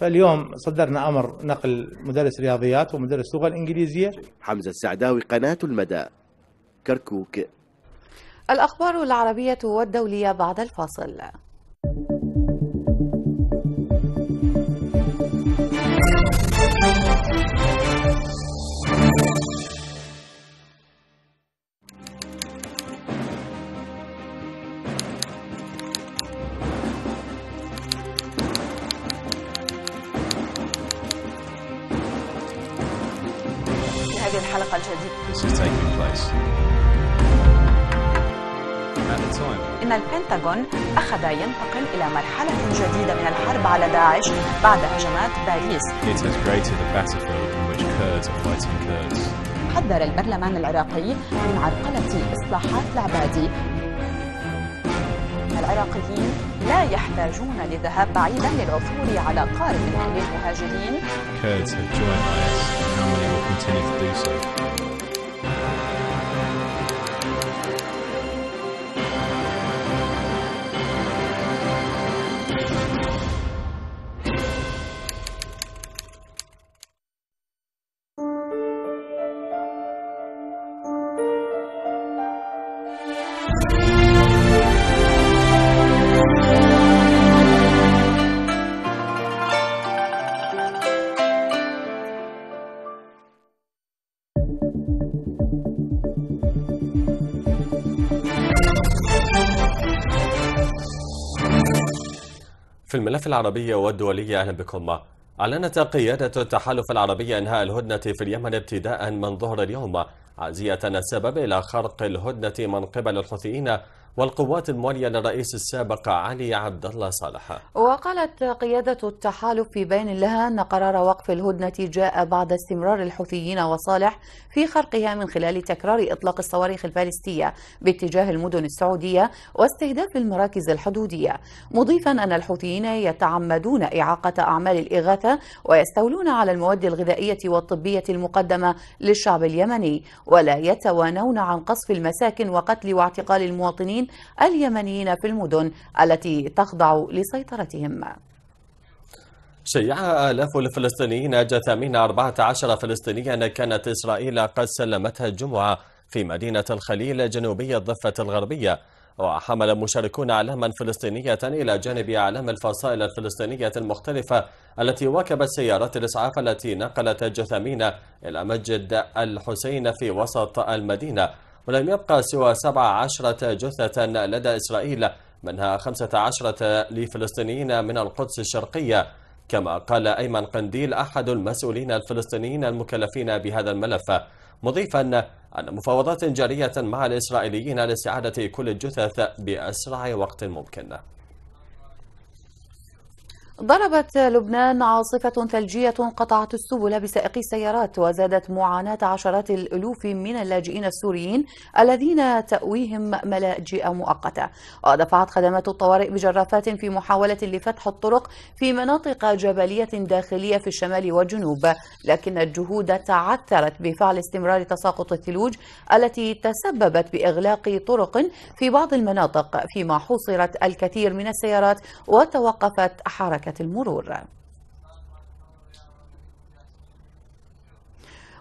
فاليوم صدرنا أمر نقل مدرس رياضيات ومدرس لغة الإنجليزية حمزة السعداوي قناة المدى كركوك الأخبار العربية والدولية بعد الفاصل هذه الحلقة الجديدة إن البنتاغون أخذ ينتقل إلى مرحلة جديدة من الحرب على داعش بعد هجمات باريس. It has created a battlefield in which Kurds are fighting Kurds. حذر البرلمان العراقي من عرقلة إصلاحات العبادي العراقيين لا يحتاجون للذهاب بعيدا للعثور على قارب من المهاجرين. Kurds have joined IS and will continue to do so. الملف العربي والدولي أهلا بكم أعلنت قيادة التحالف العربي إنهاء الهدنة في اليمن ابتداء من ظهر اليوم عزية السبب إلى خرق الهدنة من قبل الحوثيين والقوات الموالية للرئيس السابق علي عبد الله صالح وقالت قيادة التحالف في بين لها أن قرار وقف الهدنة جاء بعد استمرار الحوثيين وصالح في خرقها من خلال تكرار إطلاق الصواريخ البالستية باتجاه المدن السعودية واستهداف المراكز الحدودية مضيفا أن الحوثيين يتعمدون إعاقة أعمال الإغاثة ويستولون على المواد الغذائية والطبية المقدمة للشعب اليمني ولا يتوانون عن قصف المساكن وقتل واعتقال المواطنين المواطنين اليمنيين في المدن التي تخضع لسيطرتهم شيع آلاف الفلسطينيين جثامين 14 فلسطينيا كانت إسرائيل قد سلمتها الجمعة في مدينة الخليل جنوبي الضفة الغربية وحمل مشاركون أعلاما فلسطينية إلى جانب أعلام الفصائل الفلسطينية المختلفة التي واكبت سيارات الإسعاف التي نقلت الجثامين إلى مسجد الحسين في وسط المدينة ولم يبقى سوى 17 جثة لدى إسرائيل منها 15 لفلسطينيين من القدس الشرقية كما قال أيمن قنديل أحد المسؤولين الفلسطينيين المكلفين بهذا الملف مضيفا أن مفاوضات جارية مع الإسرائيليين لاستعادة كل الجثث بأسرع وقت ممكن ضربت لبنان عاصفة ثلجية قطعت السبل بسائقي السيارات وزادت معاناة عشرات الألوف من اللاجئين السوريين الذين تأويهم ملاجئ مؤقتة ودفعت خدمات الطوارئ بجرافات في محاولة لفتح الطرق في مناطق جبلية داخلية في الشمال والجنوب لكن الجهود تعثرت بفعل استمرار تساقط الثلوج التي تسببت بإغلاق طرق في بعض المناطق فيما حوصرت الكثير من السيارات وتوقفت حركة المرور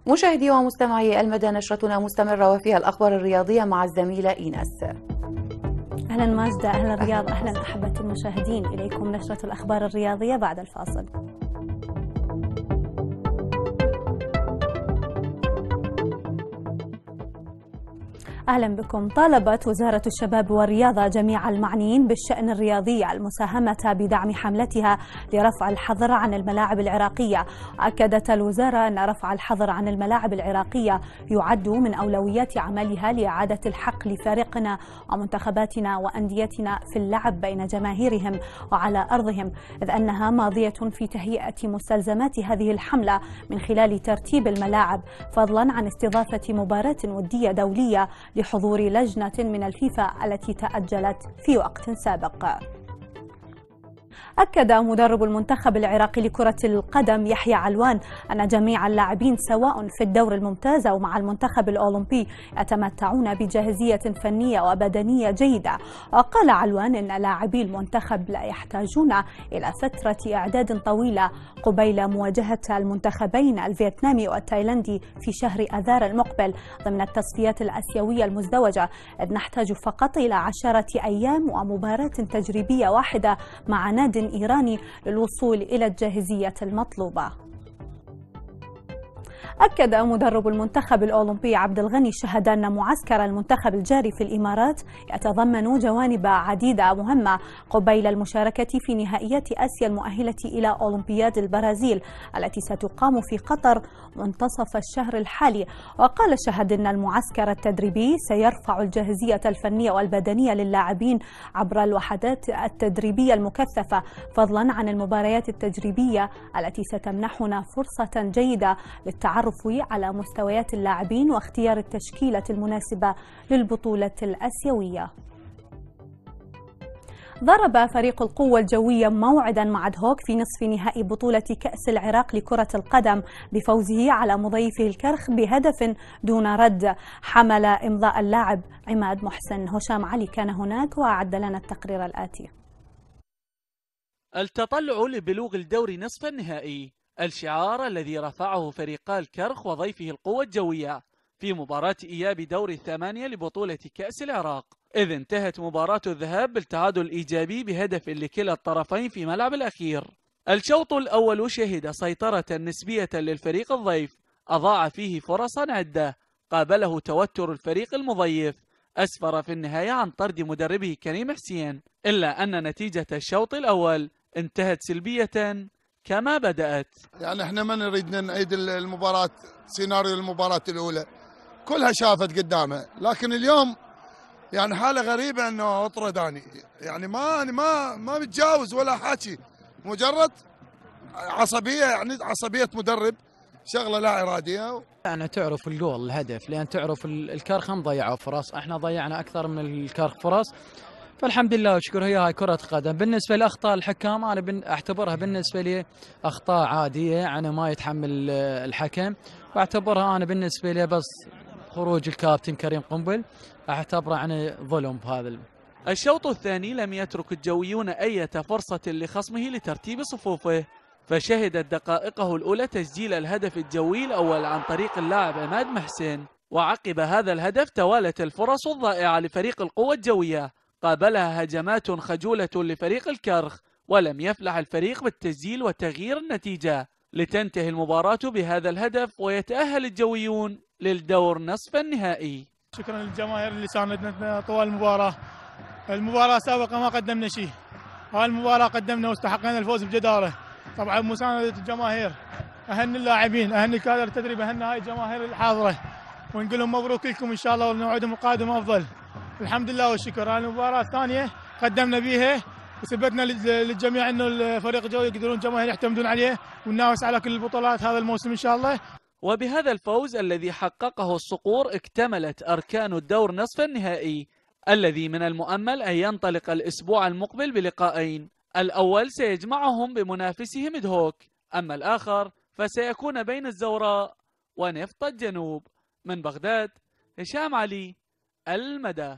مشاهدي ومستمعي المدى نشرتنا مستمرة وفيها الأخبار الرياضية مع الزميلة إيناس أهلا ماجدة أهلا رياض أهلا أحبتي المشاهدين إليكم نشرة الأخبار الرياضية بعد الفاصل أهلا بكم طالبت وزارة الشباب والرياضة جميع المعنيين بالشأن الرياضي المساهمة بدعم حملتها لرفع الحظر عن الملاعب العراقية أكدت الوزارة أن رفع الحظر عن الملاعب العراقية يعد من أولويات عملها لإعادة الحق لفريقنا ومنتخباتنا وأنديتنا في اللعب بين جماهيرهم وعلى أرضهم إذ أنها ماضية في تهيئة مستلزمات هذه الحملة من خلال ترتيب الملاعب فضلا عن استضافة مباراة ودية دولية لحضور لجنة من الفيفا التي تأجلت في وقت سابق أكد مدرب المنتخب العراقي لكرة القدم يحيى علوان أن جميع اللاعبين سواء في الدور الممتاز أو مع المنتخب الأولمبي يتمتعون بجاهزية فنية وبدنية جيدة وقال علوان إن لاعبي المنتخب لا يحتاجون إلى فترة إعداد طويلة قبيل مواجهة المنتخبين الفيتنامي والتايلندي في شهر أذار المقبل ضمن التصفيات الأسيوية المزدوجة إذ نحتاج فقط إلى عشرة أيام ومباراة تجريبية واحدة مع نادي عهد إيراني للوصول إلى الجاهزية المطلوبة أكد مدرب المنتخب الأولمبي عبد الغني الشهد أن معسكر المنتخب الجاري في الإمارات يتضمن جوانب عديدة مهمة قبيل المشاركة في نهائيات آسيا المؤهلة إلى أولمبياد البرازيل التي ستقام في قطر منتصف الشهر الحالي وقال الشهد أن المعسكر التدريبي سيرفع الجاهزية الفنية والبدنية للاعبين عبر الوحدات التدريبية المكثفة فضلا عن المباريات التجريبية التي ستمنحنا فرصة جيدة للتعرف التعرف على مستويات اللاعبين واختيار التشكيلة المناسبة للبطولة الأسيوية ضرب فريق القوة الجوية موعدا مع دهوك في نصف نهائي بطولة كأس العراق لكرة القدم بفوزه على مضيفه الكرخ بهدف دون رد حمل إمضاء اللاعب عماد محسن هشام علي كان هناك وأعد لنا التقرير الآتي التطلع لبلوغ الدور نصف النهائي الشعار الذي رفعه فريقا الكرخ وضيفه القوة الجوية في مباراة إياب دور الثمانية لبطولة كأس العراق إذ انتهت مباراة الذهاب بالتعادل الإيجابي بهدف لكلا الطرفين في ملعب الأخير الشوط الأول شهد سيطرة نسبية للفريق الضيف أضاع فيه فرصا عدة قابله توتر الفريق المضيف أسفر في النهاية عن طرد مدربه كريم حسين إلا أن نتيجة الشوط الأول انتهت سلبية كما بدأت يعني احنا ما نريد نعيد المباراة سيناريو المباراة الأولى كلها شافت قدامها لكن اليوم يعني حالة غريبة أنه اطرداني يعني ما ما ما متجاوز ولا حكي مجرد عصبية يعني عصبية مدرب شغله لا اراديه يعني تعرف الجول الهدف لان تعرف الكرخ ضيعوا فرص احنا ضيعنا اكثر من الكرخ فرص فالحمد لله وشكر هي هاي كرة قدم بالنسبة لأخطاء الحكام أنا أعتبرها بالنسبة لي أخطاء عادية يعني ما يتحمل الحكم وأعتبرها أنا بالنسبة لي بس خروج الكابتن كريم قنبل أعتبره يعني ظلم بهذا الشوط الثاني لم يترك الجويون أي فرصة لخصمه لترتيب صفوفه فشهدت دقائقه الأولى تسجيل الهدف الجوي الأول عن طريق اللاعب عماد محسن وعقب هذا الهدف توالت الفرص الضائعة لفريق القوة الجوية قابلها هجمات خجولة لفريق الكرخ ولم يفلح الفريق بالتسجيل وتغيير النتيجة لتنتهي المباراة بهذا الهدف ويتأهل الجويون للدور نصف النهائي شكرا للجماهير اللي ساندتنا طوال المباراة المباراة السابقة ما قدمنا شيء هاي المباراة قدمنا واستحقنا الفوز بجدارة طبعا مساندة الجماهير أهن اللاعبين أهن كادر التدريب أهن هاي الجماهير الحاضرة ونقول لهم مبروك لكم إن شاء الله ونوعدهم القادم أفضل الحمد لله والشكر هاي المباراه الثانيه قدمنا بيها وثبتنا للجميع انه الفريق الجوي يقدرون الجماهير يعتمدون عليه وننافس على كل البطولات هذا الموسم ان شاء الله وبهذا الفوز الذي حققه الصقور اكتملت اركان الدور نصف النهائي الذي من المؤمل ان ينطلق الاسبوع المقبل بلقائين الاول سيجمعهم بمنافسهم مدهوك اما الاخر فسيكون بين الزوراء ونفط الجنوب من بغداد هشام علي المدى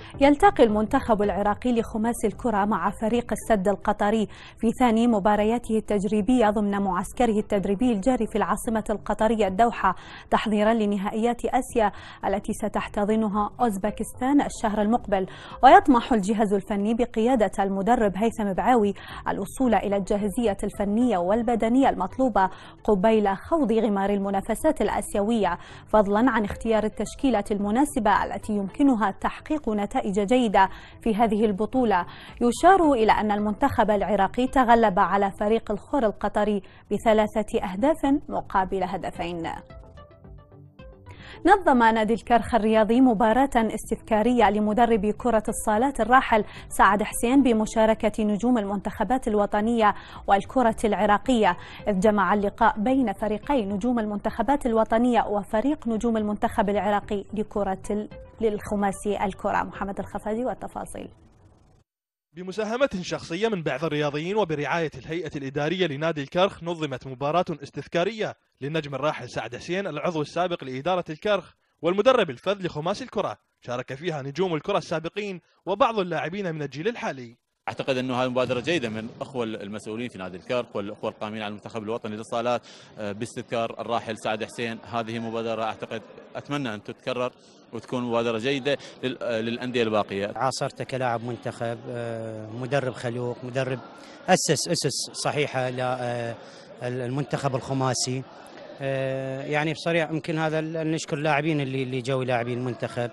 يلتقي المنتخب العراقي لخماس الكرة مع فريق السد القطري في ثاني مبارياته التجريبية ضمن معسكره التدريبي الجاري في العاصمة القطرية الدوحة تحضيرا لنهائيات آسيا التي ستحتضنها أوزبكستان الشهر المقبل ويطمح الجهاز الفني بقيادة المدرب هيثم بعاوي الوصول إلى الجاهزية الفنية والبدنية المطلوبة قبيل خوض غمار المنافسات الآسيوية فضلا عن اختيار التشكيلة المناسبة التي يمكنها تحقيق نتائج نتائج جيدة في هذه البطولة يشار إلى أن المنتخب العراقي تغلب على فريق الخور القطري بثلاثة أهداف مقابل هدفين نظم نادي الكرخ الرياضي مباراة استذكارية لمدرب كرة الصالات الراحل سعد حسين بمشاركة نجوم المنتخبات الوطنية والكرة العراقية إذ جمع اللقاء بين فريقي نجوم المنتخبات الوطنية وفريق نجوم المنتخب العراقي لكرة للخماسي الكرة محمد الخفازي والتفاصيل بمساهمة شخصية من بعض الرياضيين وبرعاية الهيئة الإدارية لنادي الكرخ نظمت مباراة استذكارية للنجم الراحل سعد حسين العضو السابق لإدارة الكرخ والمدرب الفذ لخماس الكرة شارك فيها نجوم الكرة السابقين وبعض اللاعبين من الجيل الحالي اعتقد انه هذه مبادره جيده من الاخوه المسؤولين في نادي الكرك والاخوه القائمين على المنتخب الوطني للصالات آه، باستذكار الراحل سعد حسين هذه مبادره اعتقد اتمنى ان تتكرر وتكون مبادره جيده آه، للانديه الباقيه. عاصرته كلاعب منتخب آه، مدرب خلوق مدرب اسس اسس صحيحه للمنتخب الخماسي يعني بصريح يمكن هذا نشكر اللاعبين اللي اللي جو لاعبين المنتخب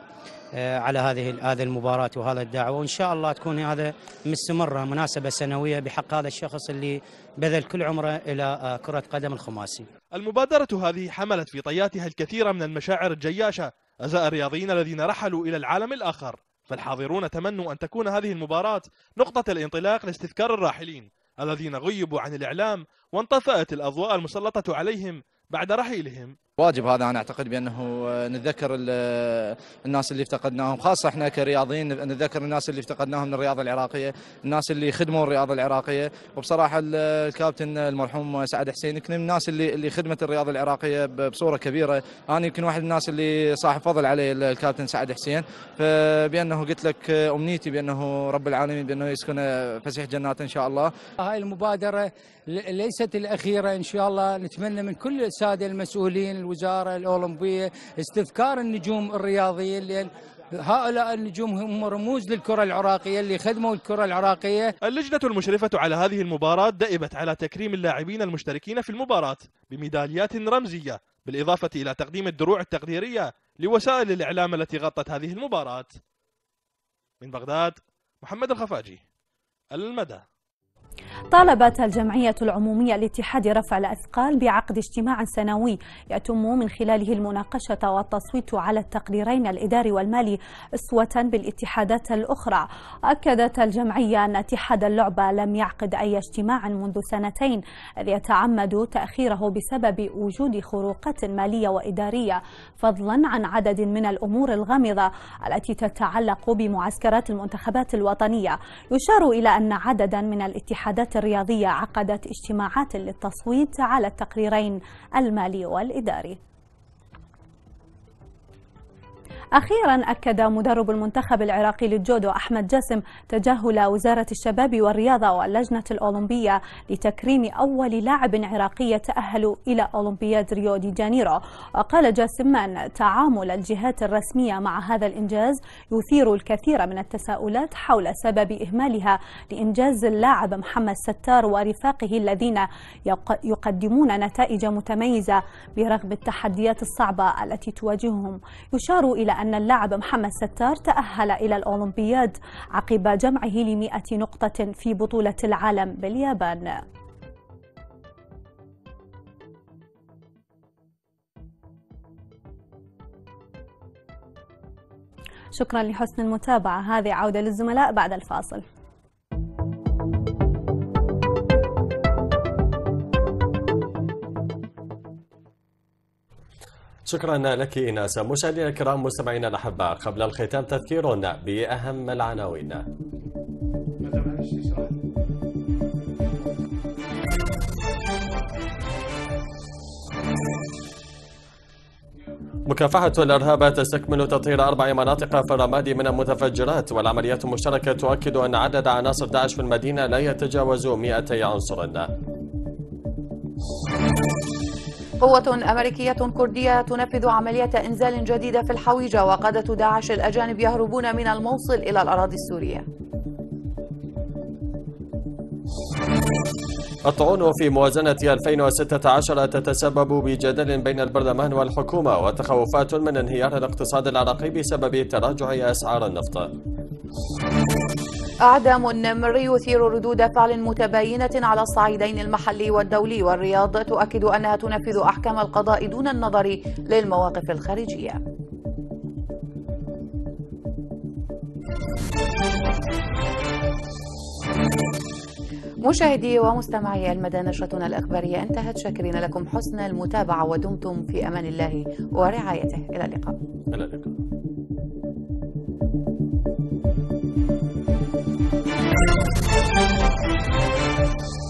آه، على هذه هذه المباراه وهذا الدعوه وان شاء الله تكون هذا مستمره مناسبه سنويه بحق هذا الشخص اللي بذل كل عمره الى آه، كره قدم الخماسي. المبادره هذه حملت في طياتها الكثير من المشاعر الجياشه ازاء الرياضيين الذين رحلوا الى العالم الاخر، فالحاضرون تمنوا ان تكون هذه المباراه نقطه الانطلاق لاستذكار الراحلين الذين غيبوا عن الاعلام وانطفأت الاضواء المسلطه عليهم بعد رحيلهم واجب هذا انا اعتقد بانه آه، نتذكر آه، الناس اللي افتقدناهم خاصه احنا كرياضيين نتذكر الناس اللي افتقدناهم من الرياضه العراقيه، الناس اللي خدموا الرياضه العراقيه، وبصراحه آه، الكابتن المرحوم سعد حسين يمكن من الناس اللي اللي خدمت الرياضه العراقيه بصوره كبيره، انا يمكن واحد من الناس اللي صاحب فضل عليه الكابتن سعد حسين، فبانه قلت لك امنيتي بانه رب العالمين بانه يسكن فسيح جنات ان شاء الله. هاي المبادره ليست الأخيرة إن شاء الله نتمنى من كل السادة المسؤولين الوزارة الأولمبية استذكار النجوم الرياضيين لأن هؤلاء النجوم هم رموز للكرة العراقية اللي خدموا الكرة العراقية اللجنة المشرفة على هذه المباراة دائبت على تكريم اللاعبين المشتركين في المباراة بميداليات رمزية بالإضافة إلى تقديم الدروع التقديرية لوسائل الإعلام التي غطت هذه المباراة من بغداد محمد الخفاجي المدى طالبت الجمعية العمومية لاتحاد رفع الأثقال بعقد اجتماع سنوي يتم من خلاله المناقشة والتصويت على التقريرين الإداري والمالي أسوة بالاتحادات الأخرى أكدت الجمعية أن اتحاد اللعبة لم يعقد أي اجتماع منذ سنتين إذ يتعمد تأخيره بسبب وجود خروقات مالية وإدارية فضلا عن عدد من الأمور الغامضة التي تتعلق بمعسكرات المنتخبات الوطنية يشار إلى أن عددا من الاتحادات الهيئة الرياضية عقدت اجتماعات للتصويت على التقريرين المالي والإداري أخيرا أكد مدرب المنتخب العراقي للجودو أحمد جاسم تجاهل وزارة الشباب والرياضة واللجنة الأولمبية لتكريم أول لاعب عراقي تأهل إلى أولمبياد ريو دي جانيرو وقال جاسم أن تعامل الجهات الرسمية مع هذا الإنجاز يثير الكثير من التساؤلات حول سبب إهمالها لإنجاز اللاعب محمد ستار ورفاقه الذين يقدمون نتائج متميزة برغم التحديات الصعبة التي تواجههم يشار إلى أن اللاعب محمد ستار تأهل إلى الأولمبياد عقب جمعه لمئة نقطة في بطولة العالم باليابان شكرا لحسن المتابعة هذه عودة للزملاء بعد الفاصل شكرا لك إناس مشاهدينا الكرام مستمعينا الأحباء قبل الختام تذكير بأهم العناوين مكافحة الإرهاب تستكمل تطهير أربع مناطق في الرماد من المتفجرات والعمليات المشتركة تؤكد أن عدد عناصر داعش في المدينة لا يتجاوز 200 عنصر قوة أمريكية كردية تنفذ عملية إنزال جديدة في الحويجة وقادة داعش الأجانب يهربون من الموصل إلى الأراضي السورية الطعون في موازنة 2016 تتسبب بجدل بين البرلمان والحكومة وتخوفات من انهيار الاقتصاد العراقي بسبب تراجع أسعار النفط أعدام النمر يثير ردود فعل متباينة على الصعيدين المحلي والدولي والرياض تؤكد أنها تنفذ أحكام القضاء دون النظر للمواقف الخارجية مشاهدي ومستمعي المدى نشرتنا الإخبارية انتهت شاكرين لكم حسن المتابعة ودمتم في أمان الله ورعايته إلى اللقاء إلى اللقاء すげえな。